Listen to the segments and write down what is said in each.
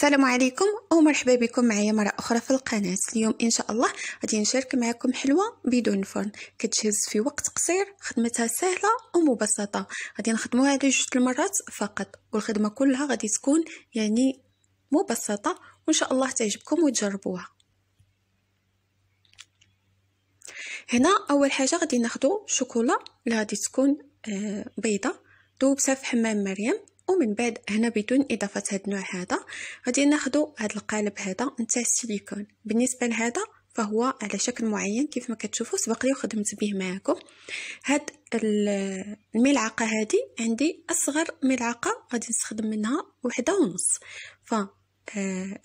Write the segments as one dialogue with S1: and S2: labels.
S1: السلام عليكم ومرحبا بكم معايا مره اخرى في القناه اليوم ان شاء الله غادي نشارك معكم حلوه بدون فرن كتجهز في وقت قصير خدمتها سهله ومبسطه غادي نخدموها على جوج المرات فقط والخدمه كلها غادي تكون يعني مبسطه وان شاء الله تعجبكم وتجربوها هنا اول حاجه غادي ناخذ شوكولا اللي غادي تكون آه، بيضه ذوبتها في حمام مريم ومن بعد هنا بدون اضافه هذا النوع هذا غادي ناخذ هذا القالب هذا نتاع السيليكون بالنسبه لهذا فهو على شكل معين كيف ما كتشوفوا سبق لي وخدمت به معكم هاد الملعقه هذه عندي اصغر ملعقه غادي نستخدم منها وحده ونص ف آه،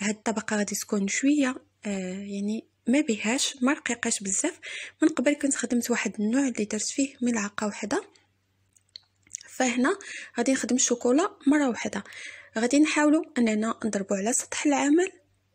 S1: هاد الطبقه غادي تكون شويه آه، يعني ما بهاش ما رقيقاش بزاف من قبل كنت خدمت واحد النوع اللي درت فيه ملعقه وحده فهنا غادي نخدم الشوكولا مره واحده غادي نحاولوا اننا نضربوا على سطح العمل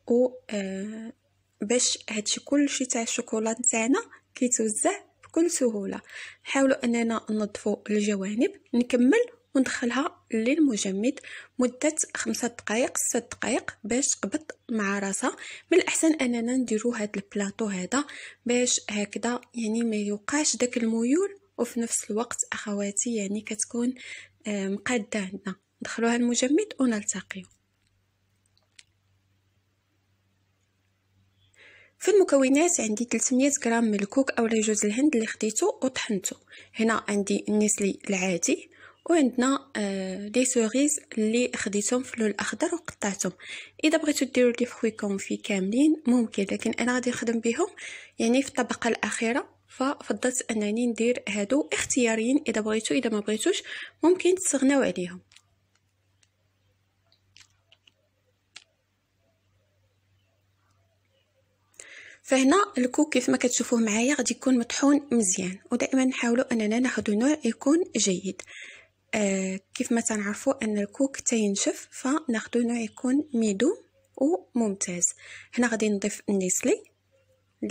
S1: و آه، باش هادشي كلشي تاع الشوكولا تاعنا كيتوزع بكل سهوله نحاولوا اننا ننظفوا الجوانب نكمل وندخلها للمجمد مدة خمسة دقائق ست دقائق باش تقبض مع راسها من الأحسن أننا نديرو هاد البلاطو هذا باش هكذا يعني ما يوقعش داك الميول وفي نفس الوقت اخواتي يعني كتكون مقاده عندنا ندخلوها المجمد ونلتقي في المكونات عندي 300 غرام من الكوك او جوز الهند اللي خديته وطحنته هنا عندي النسلي العادي وعندنا آه لي سوريز اللي خديتهم في اللون الاخضر وقطعتهم اذا بغيتو ديروا لي فخويكم كونفي كاملين ممكن لكن انا غادي نخدم بهم يعني في الطبقه الاخيره ففضلت انني ندير هادو اختياريين اذا بغيتو اذا ما بغيتوش ممكن تستغناو عليهم فهنا الكوك كيف ما كتشوفوه معايا غادي يكون مطحون مزيان ودائما نحاولوا اننا ناخذ نوع يكون جيد آه كيف ما تنعرفوا ان الكوك تينشف فناخذ نوع يكون ميدو وممتاز هنا غادي نضيف النيسلي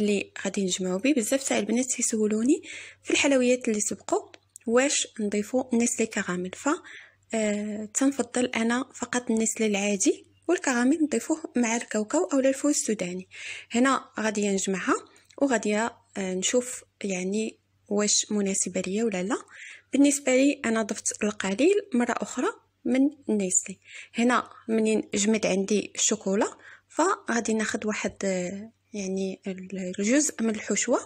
S1: اللي غادي نجمعو به بزاف تاع البنات تيسولوني في الحلويات اللي سبقوا واش نضيفو نسلي كراميل ف آه، تنفضل انا فقط النسلي العادي والكراميل نضيفوه مع الكاوكاو اولا الفول السوداني هنا غادي نجمعها وغادي آه، نشوف يعني واش مناسبه ليا ولا لا بالنسبه لي انا ضفت القليل مره اخرى من النيسلي هنا منين جمد عندي الشوكولا فغادي ناخد واحد آه، يعني الجزء من الحشوة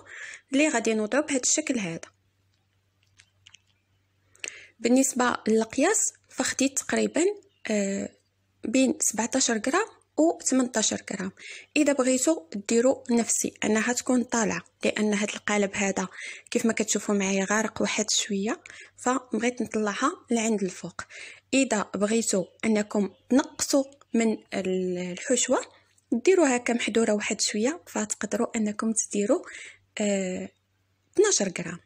S1: اللي غادي نوضعو بهذا الشكل هذا بالنسبة للقياس فخديت تقريبا آه، بين 17 غرام و 18 غرام اذا بغيتو ديرو نفسي انها تكون طالعه لان هذا القالب هذا كيف ما كتشوفوا معايا غارق واحد شويه فبغيت نطلعها لعند الفوق اذا بغيتو انكم تنقصوا من الحشوه ديروا هكا محضوره واحد شويه فتقدروا انكم تديروا اه 12 غرام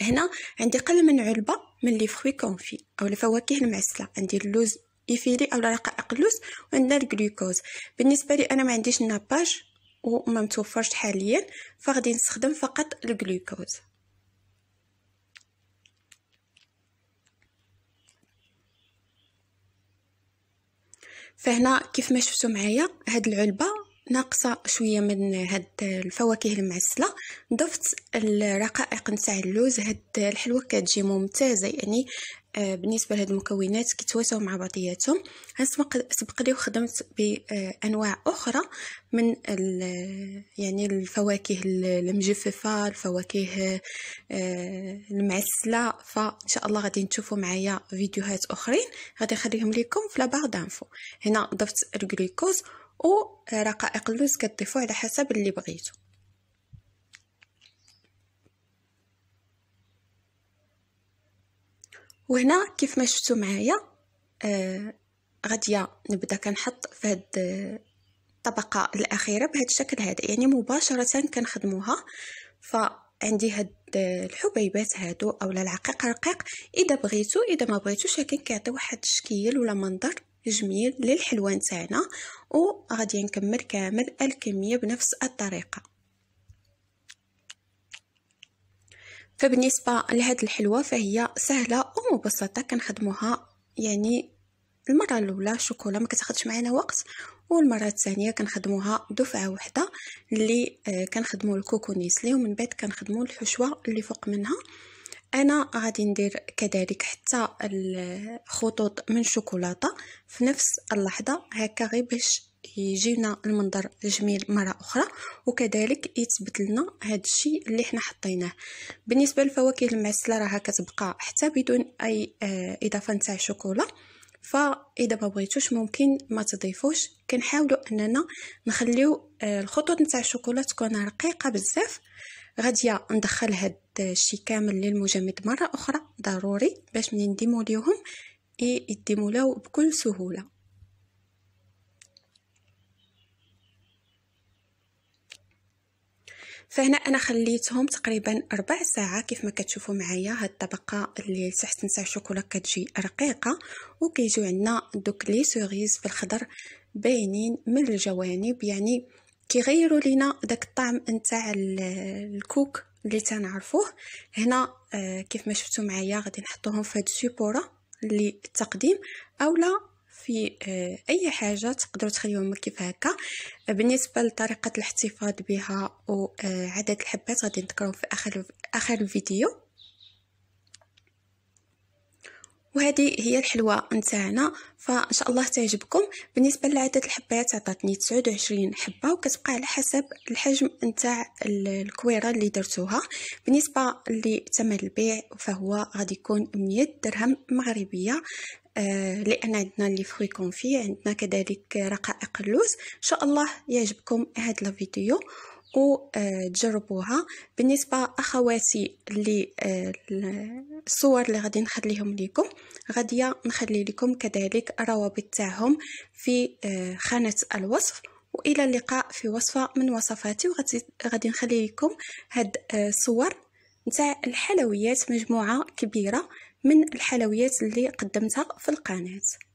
S1: هنا عندي قل من علبه من لي فروي كونفي او الفواكه المعسله عندي اللوز ايفيلي او رقائق اللوز وعندنا الجلوكوز بالنسبه لي انا ما عنديش الناباج وما متوفرش حاليا فغادي نستخدم فقط الجلوكوز فهنا كيف ما شفتوا معايا هاد العلبه ناقصه شويه من هاد الفواكه المعسله ضفت الرقائق نتاع اللوز هاد الحلوه كتجي ممتازه يعني آه، بالنسبه لهاد المكونات كيتواتاو مع بعضياتهم سبق لي وخدمت بانواع اخرى من يعني الفواكه المجففه الفواكه آه، المعسله فان شاء الله غادي تشوفوا معايا فيديوهات اخرين غادي نخليهم لكم في لابار دانفو هنا ضفت الجلوكوز ورقائق اللوز كتضيفوه على حسب اللي بغيتو وهنا كيف ما شفتوا معايا آه غادي نبدا كنحط في هاد آه، الطبقه الاخيره بهذا الشكل هذا يعني مباشره كنخدموها فعندي هاد آه، الحبيبات هادو اولا العقيق رقيق اذا بغيتو اذا ما بغيتوش لكن كيعطي واحد الشكل ولا منظر جميل للحلوى نتاعنا وغادي نكمل كامل الكميه بنفس الطريقه فبالنسبه لهاد الحلوى فهي سهله ومبسطه كنخدموها يعني المره الاولى شوكولا ما كتاخذش معنا وقت والمره الثانيه كنخدموها دفعه واحده اللي آه، كنخدموا الكوكو نيسلي ومن بعد كنخدموا الحشوه اللي فوق منها انا غادي ندير كذلك حتى الخطوط من شوكولاته في نفس اللحظه هكا غير باش يجينا المنظر جميل مره اخرى وكذلك يثبت لنا هذا الشيء اللي حنا حطيناه بالنسبه للفواكه المعسله راها كتبقى حتى بدون اي آه، اضافه نتاع شوكولا فاذا ما بغيتوش ممكن ما تضيفوش كنحاولوا اننا نخليو آه، الخطوط نتاع الشوكولا تكون رقيقه بزاف غادي ندخل هاد الشيء كامل للمجمد مره اخرى ضروري باش منين نديموليوهم يديمولاو بكل سهوله فهنا انا خليتهم تقريبا ربع ساعه كيف ما كتشوفوا معايا هاد الطبقه اللي تحت نتاع الشوكولا كتجي رقيقه وكيجيو عندنا دوك لي سوريز في الخضر باينين من الجوانب يعني كيغيروا لينا داك الطعم نتاع الكوك اللي تنعرفوه هنا آه، كيف ما شفتوا معايا غادي نحطوهم في هاد السيبوره للتقديم اولا في آه، اي حاجه تقدروا تخليوهم كيف هكا بالنسبه لطريقه الاحتفاظ بها وعدد آه، الحبات غادي نذكرهم في اخر اخر الفيديو وهذه هي الحلوه نتاعنا فان شاء الله تعجبكم بالنسبه لعدد الحبات عطاتني 29 حبه وكتبقى على حسب الحجم نتاع الكويره اللي درتوها بالنسبه لثمن البيع فهو غادي يكون 100 درهم مغربيه آه، لان عندنا لي فروي كونفي عندنا كذلك رقائق اللوز ان شاء الله يعجبكم هاد الفيديو وتجربوها آه، بالنسبه اخواتي اللي آه، الصور اللي غادي نخليهم لكم غادي نخلي لكم كذلك روابط تاعهم في آه، خانه الوصف والى اللقاء في وصفه من وصفاتي وغادي نخلي لكم هاد الصور نتاع الحلويات مجموعه كبيره من الحلويات اللي قدمتها في القناه